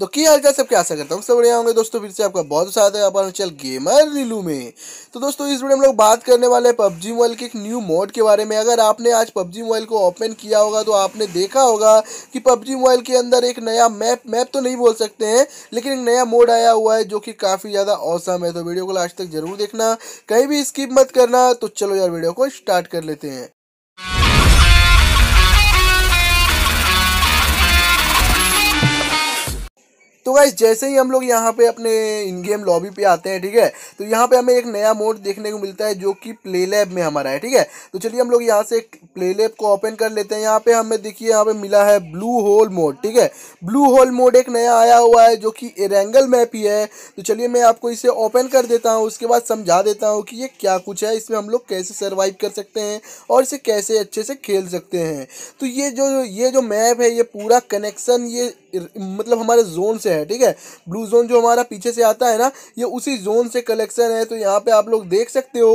तो क्या चाल सबके आशा करता हूँ सब बढ़िया होंगे दोस्तों फिर से आपका बहुत स्वागत है अपना चल गेमर रिलू में तो दोस्तों इस वीडियो हम लोग बात करने वाले हैं पबजी मोबाइल के एक न्यू मोड के बारे में अगर आपने आज पबजी मोबाइल को ओपन किया होगा तो आपने देखा होगा कि पबजी मोबाइल के अंदर एक नया मैप मैप तो नहीं बोल सकते हैं लेकिन एक नया मोड आया हुआ है जो कि काफ़ी ज़्यादा औसम है तो वीडियो को लास्ट तक जरूर देखना कहीं भी स्किप मत करना तो चलो यार वीडियो को स्टार्ट कर लेते हैं गाइस जैसे ही हम लोग यहाँ पे अपने इन गेम लॉबी पे आते हैं ठीक है तो यहाँ पे हमें एक नया मोड देखने को मिलता है जो कि प्ले लैब में हमारा है ठीक है तो चलिए हम लोग यहाँ से प्ले लैब को ओपन कर लेते हैं यहाँ पे हमें देखिए यहाँ पे मिला है ब्लू होल मोड ठीक है ब्लू होल मोड एक नया आया हुआ है जो कि एरेंगल मैप ही है तो चलिए मैं आपको इसे ओपन कर देता हूँ उसके बाद समझा देता हूँ कि ये क्या कुछ है इसमें हम लोग कैसे सर्वाइव कर सकते हैं और इसे कैसे अच्छे से खेल सकते हैं तो ये जो ये जो मैप है ये पूरा कनेक्शन ये मतलब हमारे जोन से है ठीक है ब्लू जोन जो हमारा पीछे से आता है ना ये उसी जोन से कलेक्शन है तो यहाँ पे आप लोग देख सकते हो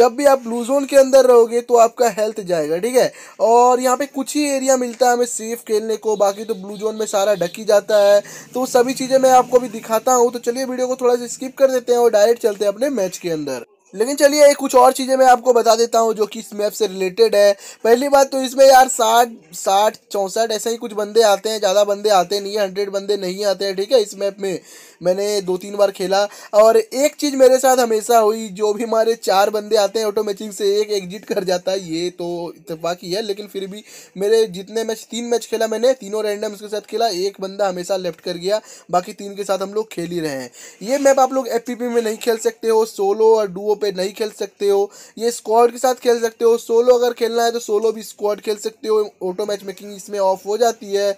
जब भी आप ब्लू जोन के अंदर रहोगे तो आपका हेल्थ जाएगा ठीक है और यहाँ पे कुछ ही एरिया मिलता है हमें सेफ खेलने को बाकी तो ब्लू जोन में सारा ढकी जाता है तो सभी चीज़ें मैं आपको भी दिखाता हूँ तो चलिए वीडियो को थोड़ा सा स्किप कर देते हैं और डायरेक्ट चलते हैं अपने मैच के अंदर लेकिन चलिए एक कुछ और चीज़ें मैं आपको बता देता हूँ जो कि इस मैप से रिलेटेड है पहली बात तो इसमें यार साठ साठ चौंसठ ऐसे ही कुछ बंदे आते हैं ज़्यादा बंदे आते नहीं है हंड्रेड बंदे नहीं आते हैं ठीक है इस मैप में मैंने दो तीन बार खेला और एक चीज़ मेरे साथ हमेशा हुई जो भी हमारे चार बंदे आते हैं ऑटो मैचिंग से एक एग्जिट कर जाता है ये तो इतफाक़ी है लेकिन फिर भी मेरे जितने मैच तीन मैच खेला मैंने तीनों रैंडम के साथ खेला एक बंदा हमेशा लेफ्ट कर गया बाकी तीन के साथ हम लोग खेल ही रहे हैं ये मैप आप लोग एफ में नहीं खेल सकते हो सोलो और डुओ पे नहीं खेल सकते हो ये स्क्वाड के साथ खेल सकते हो सोलो अगर खेलना है तो सोलो भी स्क्वाड खेल सकते हो ऑटो मैच मेकिंग इसमें ऑफ हो जाती है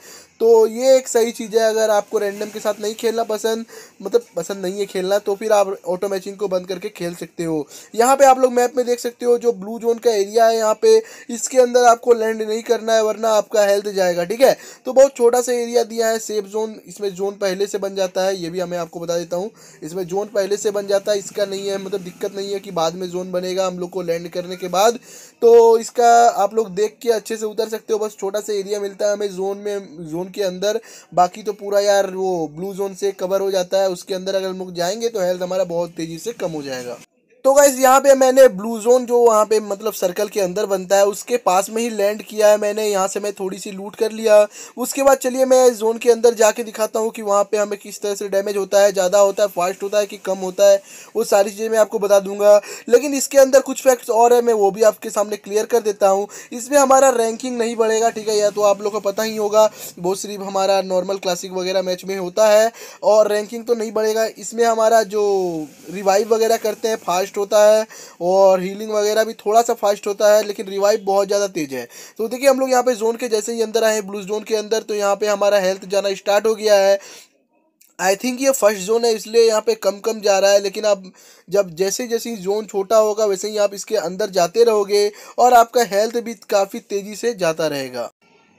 तो ये एक सही चीज़ है अगर आपको रैंडम के साथ नहीं खेलना पसंद मतलब पसंद नहीं है खेलना तो फिर आप ऑटो मैचिंग को बंद करके खेल सकते हो यहाँ पे आप लोग मैप में देख सकते हो जो ब्लू जोन का एरिया है यहाँ पे इसके अंदर आपको लैंड नहीं करना है वरना आपका हेल्थ जाएगा ठीक है तो बहुत छोटा सा एरिया दिया है सेफ जोन इसमें जोन पहले से बन जाता है ये भी हमें आपको बता देता हूँ इसमें जोन पहले से बन जाता है इसका नहीं है मतलब दिक्कत नहीं है कि बाद में जोन बनेगा हम लोग को लैंड करने के बाद तो इसका आप लोग देख के अच्छे से उतर सकते हो बस छोटा सा एरिया मिलता है हमें जोन में जोन जोन के अंदर बाकी तो पूरा यार वो ब्लू जोन से कवर हो जाता है उसके अंदर अगर हम लोग जाएंगे तो हेल्थ हमारा बहुत तेज़ी से कम हो जाएगा तो गाइज यहाँ पे मैंने ब्लू जोन जो वहाँ पे मतलब सर्कल के अंदर बनता है उसके पास में ही लैंड किया है मैंने यहाँ से मैं थोड़ी सी लूट कर लिया उसके बाद चलिए मैं इस जोन के अंदर जाके दिखाता हूँ कि वहाँ पे हमें किस तरह से डैमेज होता है ज़्यादा होता है फास्ट होता है कि कम होता है वो सारी चीज़ें मैं आपको बता दूंगा लेकिन इसके अंदर कुछ फैक्ट्स और है मैं वो भी आपके सामने क्लियर कर देता हूँ इसमें हमारा रैंकिंग नहीं बढ़ेगा ठीक है या तो आप लोग को पता ही होगा वो सिर्फ हमारा नॉर्मल क्लासिक वगैरह मैच में होता है और रैंकिंग तो नहीं बढ़ेगा इसमें हमारा जो रिवाइव वगैरह करते हैं फास्ट फास्ट होता है और हीलिंग वगैरह भी थोड़ा सा फास्ट होता है लेकिन रिवाइव बहुत ज़्यादा तेज़ है तो देखिए हम लोग यहाँ पे जोन के जैसे ही अंदर आए हैं ब्लू जोन के अंदर तो यहाँ पे हमारा हेल्थ जाना स्टार्ट हो गया है आई थिंक ये फर्स्ट जोन है इसलिए यहाँ पे कम कम जा रहा है लेकिन आप जब जैसे जैसे ही जोन छोटा होगा वैसे ही आप इसके अंदर जाते रहोगे और आपका हेल्थ भी काफ़ी तेज़ी से जाता रहेगा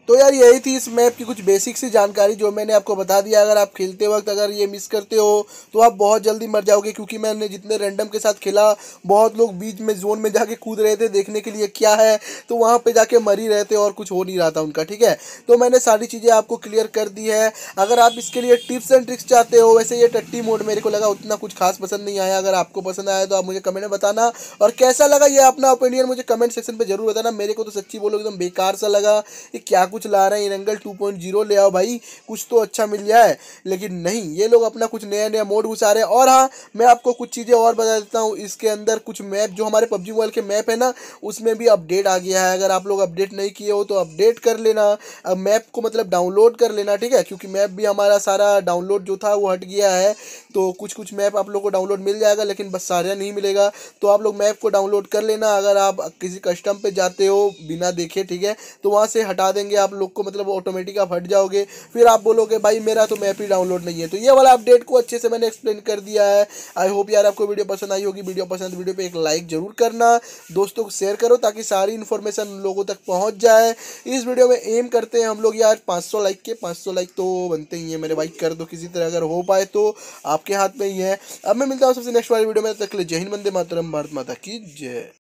तो यार यही थी इस मैप की कुछ बेसिक सी जानकारी जो मैंने आपको बता दिया अगर आप खेलते वक्त अगर ये मिस करते हो तो आप बहुत जल्दी मर जाओगे क्योंकि मैंने जितने रैंडम के साथ खेला बहुत लोग बीच में जोन में जाके कूद रहे थे देखने के लिए क्या है तो वहाँ पर जाके मर ही रहे थे और कुछ हो नहीं रहा था उनका ठीक है तो मैंने सारी चीज़ें आपको क्लियर कर दी है अगर आप इसके लिए टिप्स एंड ट्रिक्स चाहते हो वैसे ये टट्टी मोड मेरे को लगा उतना कुछ खास पसंद नहीं आया अगर आपको पसंद आया तो आप मुझे कमेंट में बताना और कैसा लगा ये अपना ओपिनियन मुझे कमेंट सेक्शन पर जरूर बताना मेरे को तो सच्ची बोलो एकदम बेकार सा लगा कि क्या कुछ ला रहे हैं इनंगल टू पॉइंट जीरो ले आओ भाई कुछ तो अच्छा मिल जाए लेकिन नहीं ये लोग अपना कुछ नया नया मोड घुसा रहे हैं और हाँ मैं आपको कुछ चीज़ें और बता देता हूँ इसके अंदर कुछ मैप जो हमारे पबजी मोबाइल के मैप है ना उसमें भी अपडेट आ गया है अगर आप लोग अपडेट नहीं किए हो तो अपडेट कर लेना अब मैप को मतलब डाउनलोड कर लेना ठीक है क्योंकि मैप भी हमारा सारा डाउनलोड जो था वो हट गया है तो कुछ कुछ मैप आप लोग को डाउनलोड मिल जाएगा लेकिन बस सारा नहीं मिलेगा तो आप लोग मैप को डाउनलोड कर लेना अगर आप किसी कस्टम पे जाते हो बिना देखे ठीक है तो वहाँ से हटा देंगे आप आप लोग को मतलब ऑटोमेटिक आप हट जाओगे फिर आप बोलोगे भाई मेरा तो मैप ही डाउनलोड नहीं है तो ये वाला अपडेट को अच्छे से मैंने एक्सप्लेन कर दिया है आई होप यार आपको वीडियो पसंद आई होगी वीडियो पसंद वीडियो तो पर एक लाइक जरूर करना दोस्तों को शेयर करो ताकि सारी इन्फॉर्मेशन लोगों तक पहुँच जाए इस वीडियो में एम करते हैं हम लोग यार पाँच लाइक के पाँच लाइक तो बनते ही हैं मेरे भाई कर दो किसी तरह अगर हो पाए तो आपके हाथ में ही है अब मैं मिलता हूँ सबसे नेक्स्ट वाले वीडियो में तक ले जय हिंद बंदे मातरम भारत माता की जय